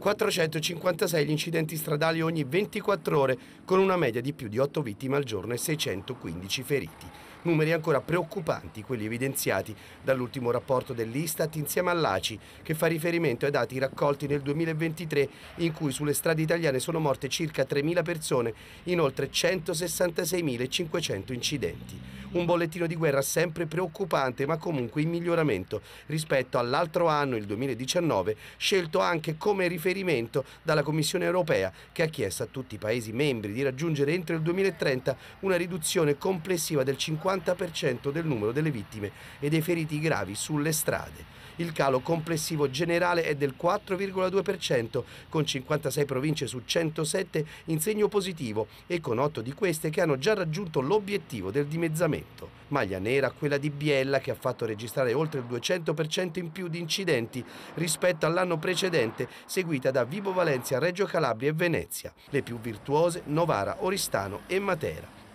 456 gli incidenti stradali ogni 24 ore, con una media di più di 8 vittime al giorno e 615 feriti. Numeri ancora preoccupanti quelli evidenziati dall'ultimo rapporto dell'Istat insieme all'ACI, che fa riferimento ai dati raccolti nel 2023 in cui sulle strade italiane sono morte circa 3.000 persone in oltre 166.500 incidenti. Un bollettino di guerra sempre preoccupante ma comunque in miglioramento rispetto all'altro anno, il 2019, scelto anche come riferimento dalla Commissione europea che ha chiesto a tutti i Paesi membri di raggiungere entro il 2030 una riduzione complessiva del 50% del numero delle vittime e dei feriti gravi sulle strade. Il calo complessivo generale è del 4,2%, con 56 province su 107 in segno positivo e con 8 di queste che hanno già raggiunto l'obiettivo del dimezzamento. Maglia nera quella di Biella che ha fatto registrare oltre il 200% in più di incidenti rispetto all'anno precedente, seguita da Vibo Valencia, Reggio Calabria e Venezia. Le più virtuose Novara, Oristano e Matera.